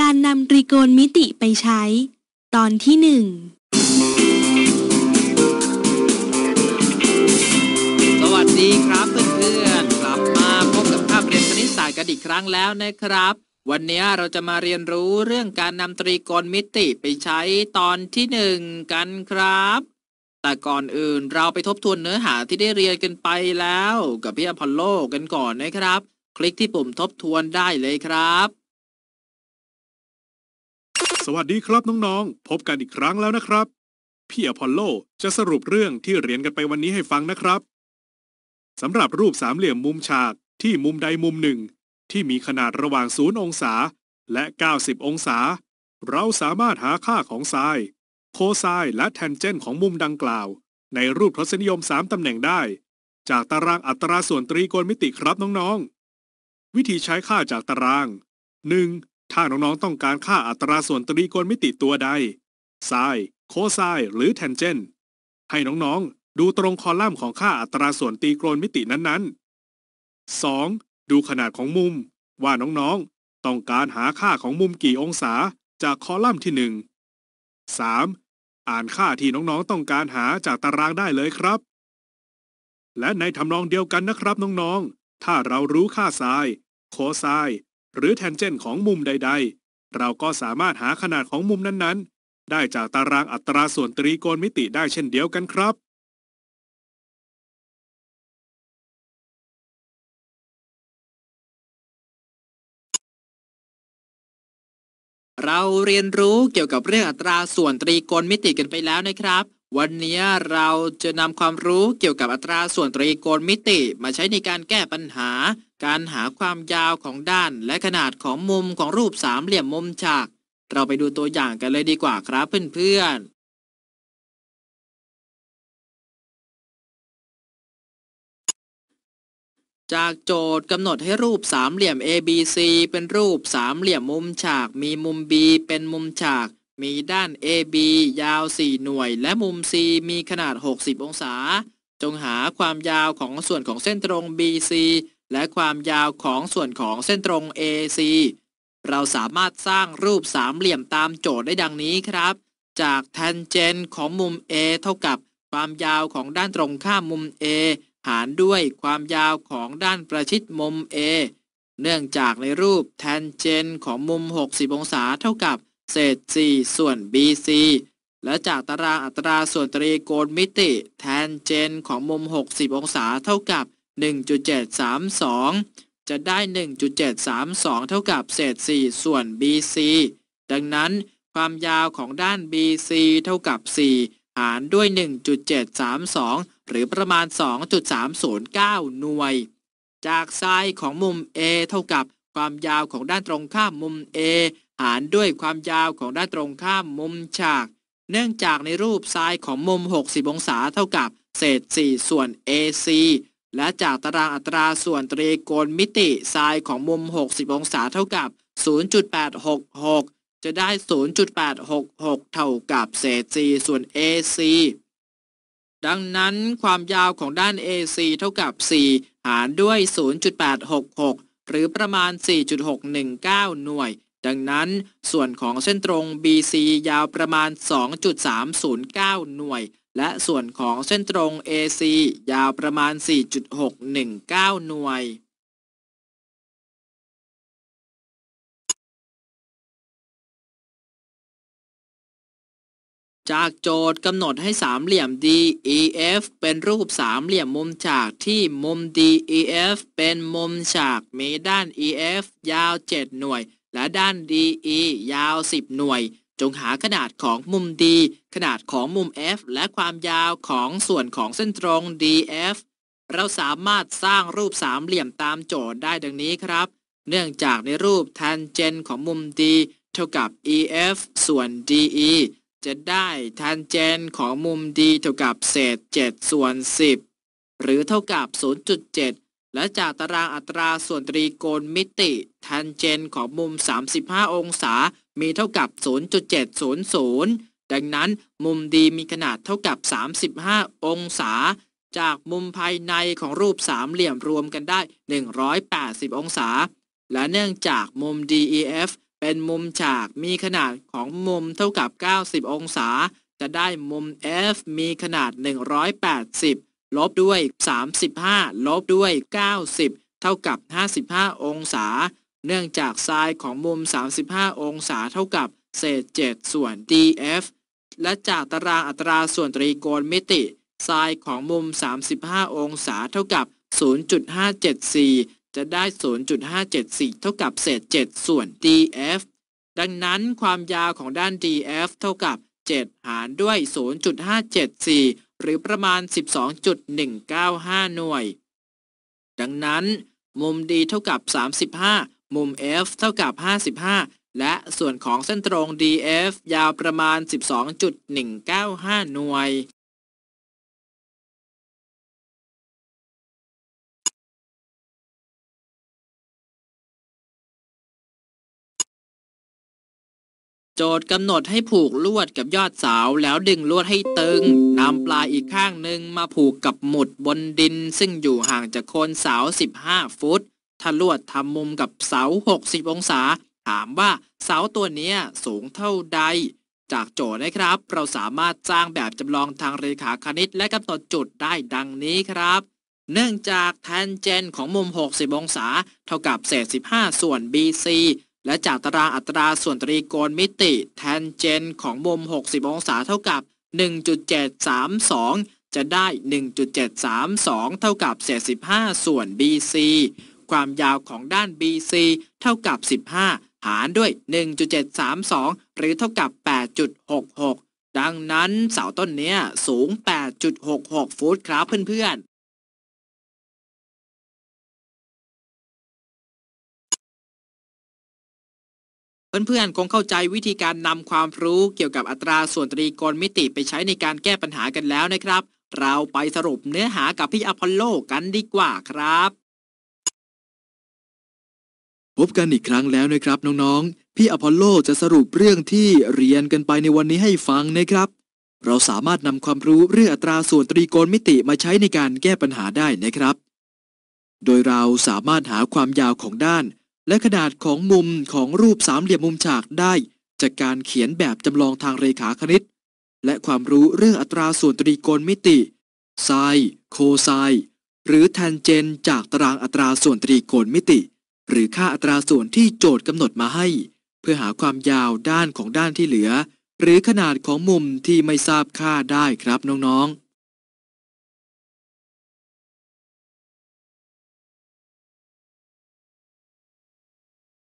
การนำตรีโกณมิติไปใช้ตอนที่หนึ่งสวัสดีครับเพื่อนๆกลับมาพบกับภาพเรียนคณิตศาสตร์กันอีกครั้งแล้วนะครับ วันนี้เราจะมาเรียนรู้เรื่องการนำตรีโกณมิติไปใช้ตอนที่หนึ่งกันครับ แต่ก่อนอื่นเราไปทบทวนเนื้อหาที่ได้เรียนกันไปแล้ว กับพี่อพอลโลกันก่อนนะครับ คลิกที่ปุ่มทบทวนได้เลยครับสวัสดีครับน้องๆ พบกันอีกครั้งแล้วนะครับ พี่อพอลโลจะสรุปเรื่องที่เรียนกันไปวันนี้ให้ฟังนะครับสำหรับรูปสามเหลี่ยมมุมฉากที่มุมใดมุมหนึ่ง ที่มีขนาดระหว่างศูนย์องศาและ 90 องศา เราสามารถหาค่าของไซน์โคไซน์และแทนเจนของมุมดังกล่าว ในรูปทศนิยม 3ตำแหน่งได้ จากตารางอัตราส่วนตรีโกณมิติครับน้องๆ วิธีใช้ค่าจากตาราง1ถ้าน้องๆต้องการค่าอัตราส่วนตรีโกณมิติตัวใดไซน์โคไซน์หรือแทนเจนให้น้องๆดูตรงคอลัมน์ของค่าอัตราส่วนตรีโกณมิตินั้นๆ 2. ดูขนาดของมุม ว่าน้องๆ ต้องการหาค่าของมุมกี่องศาจากคอลัมน์ที่1 3. อ่านค่าที่น้องๆต้องการหาจากตารางได้เลยครับ และในทำนองเดียวกันนะครับน้องๆ ถ้าเรารู้ค่าไซน์โคไซน์หรือแทนเจนของมุมใดๆ เราก็สามารถหาขนาดของมุมนั้นๆ ได้จากตารางอัตราส่วนตรีโกณมิติได้เช่นเดียวกันครับ เราเรียนรู้เกี่ยวกับเรื่องอัตราส่วนตรีโกณมิติกันไปแล้วนะครับ วันนี้เราจะนำความรู้เกี่ยวกับอัตราส่วนตรีโกณมิติมาใช้ในการแก้ปัญหาการหาความยาวของด้านและขนาดของมุมของรูปสามเหลี่ยมมุมฉาก เราไปดูตัวอย่างกันเลยดีกว่าครับเพื่อนจากโจทย์กำหนดให้รูปสามเหลี่ยม ABC เป็นรูปสามเหลี่ยมมุมฉาก มีมุม B เป็นมุมฉาก มีด้าน AB ยาว 4 หน่วย และมุม C มีขนาด 60 องศา จงหาความยาวของส่วนของเส้นตรง BC และความยาวของส่วนของเส้นตรง AC เราสามารถสร้างรูปสามเหลี่ยมตามโจทย์ได้ดังนี้ครับ จากแทนเจนของมุม A เท่ากับความยาวของด้านตรงข้ามมุม A หารด้วยความยาวของด้านประชิดมุม A เนื่องจากในรูปแทนเจนของมุม 60 องศาเท่ากับ เศษ4ส่วน BC และจากตารางอัตราส่วนตรีโกณมิติ แทนเจนของมุม 60 องศาเท่ากับ1.732 จะได้ 1.732 เท่ากับเศษ4ส่วน BC ดังนั้น ความยาวของด้าน BC เท่ากับ 4 หารด้วย 1.732 หรือประมาณ 2.309 หน่วย จากไซส์ของมุม A เท่ากับความยาวของด้านตรงข้ามมุม A หารด้วยความยาวของด้านตรงข้ามมุมฉาก เนื่องจากในรูปซ้ายของมุม 60 องศาเท่ากับเศษ4ส่วน AC และจากตารางอัตราส่วนตรีโกณมิติไซา์ของมุม 60 องศาเท่ากับ 0.866 จะได้ 0.866 เท่ากับเศษ c ส่วน AC ดังนั้นความยาวของด้าน AC เท่ากับ 4 หารด้วย 0.866 หรือประมาณ 4.619 หน่วย ดังนั้นส่วนของเส้นตรง BC ยาวประมาณ 2.309 หน่วยและส่วนของเส้นตรง AC ยาวประมาณ 4.619 หน่วย จากโจทย์กำหนดให้สามเหลี่ยม DEF เป็นรูปสามเหลี่ยมมุมฉาก ที่มุม DEF เป็นมุมฉาก มีด้าน EF ยาว 7 หน่วย และด้าน DE ยาว 10 หน่วยจงหาขนาดของมุมดี ขนาดของมุม F และความยาวของส่วนของเส้นตรง DF เราสามารถสร้างรูปสามเหลี่ยมตามโจทย์ได้ดังนี้ครับ เนื่องจากในรูปแทนเจนของมุม D เท่ากับ EF ส่วน DE จะได้แทนเจนของมุม D เท่ากับเศษ7ส่วน10 หรือเท่ากับ 0.7และจากตารางอัตราส่วนตรีโกณมิติ แทนเจนของมุม 35 องศา มีเท่ากับ 0.700 ดังนั้นมุมดีมีขนาดเท่ากับ 35 องศา จากมุมภายในของรูปสามเหลี่ยมรวมกันได้ 180 องศา และเนื่องจากมุม DEF เป็นมุมฉากมีขนาดของมุมเท่ากับ 90 องศา จะได้มุม F มีขนาด 180ลบด้วย 35 ลบด้วย 90 เท่ากับ55องศา เนื่องจากไซน์ของมุม 35 องศาเท่ากับเศษ 7 ส่วน df และจากตารางอัตราส่วนตรีโกณมิติไซน์ของมุม 35 องศาเท่ากับ 0.574 จะได้ 0.574เท่ากับเศษ 7 ส่วน df ดังนั้นความยาวของด้าน df เท่ากับ 7 หารด้วย 0.574หรือประมาณ 12.195 หน่วย ดังนั้น มุม D เท่ากับ 35 มุม F เท่ากับ 55 และส่วนของเส้นตรง DF ยาวประมาณ 12.195 หน่วยโจทย์กำหนดให้ผูกลวดกับยอดเสาแล้วดึงลวดให้ตึงนำปลายอีกข้างหนึ่งมาผูกกับหมุดบนดินซึ่งอยู่ห่างจากโคนเสา15 ฟุต ถ้าลวดทำมุมกับเสา60 องศา ถามว่าเสาตัวนี้สูงเท่าใด จากโจทย์นะครับ เราสามารถสร้างแบบจำลองทางเรขาคณิต และกำหนดจุดได้ดังนี้ครับ เนื่องจากแทนเจนของมุม 60 องศา เท่ากับเศษ15ส่วน BC และจากตารางอัตราส่วนตรีโกณมิติแทนเจนของมุม 60 องศาเท่ากับ 1.732 จะได้ 1.732 เท่ากับเศษ15ส่วน BC ความยาวของด้าน BC เท่ากับ 15 หารด้วย 1.732 หรือเท่ากับ 8.66 ดังนั้นเสาต้นนี้สูง 8.66 ฟุตครับเพื่อนๆเพื่อนๆ คงเข้าใจวิธีการนำความรู้เกี่ยวกับอัตราส่วนตรีกณมิติไปใช้ในการแก้ปัญหากันแล้วนะครับ เราไปสรุปเนื้อหากับพี่อพอลโลกันดีกว่าครับ พบกันอีกครั้งแล้วนะครับ น้องๆ พี่อพอลโลจะสรุปเรื่องที่เรียนกันไปในวันนี้ให้ฟังนะครับ เราสามารถนำความรู้เรื่องอัตราส่วนตรีโกณมิติมาใช้ในการแก้ปัญหาได้นะครับ โดยเราสามารถหาความยาวของด้านและขนาดของมุมของรูปสามเหลี่ยมมุมฉากได้ จากการเขียนแบบจำลองทางเรขาคณิต และความรู้เรื่องอัตราส่วนตรีโกณมิติไซโคไซหรือแทนเจนจากตารางอัตราส่วนตรีโกณมิติ หรือค่าอัตราส่วนที่โจทย์กำหนดมาให้ เพื่อหาความยาวด้านของด้านที่เหลือ หรือขนาดของมุมที่ไม่ทราบค่าได้ครับน้องๆ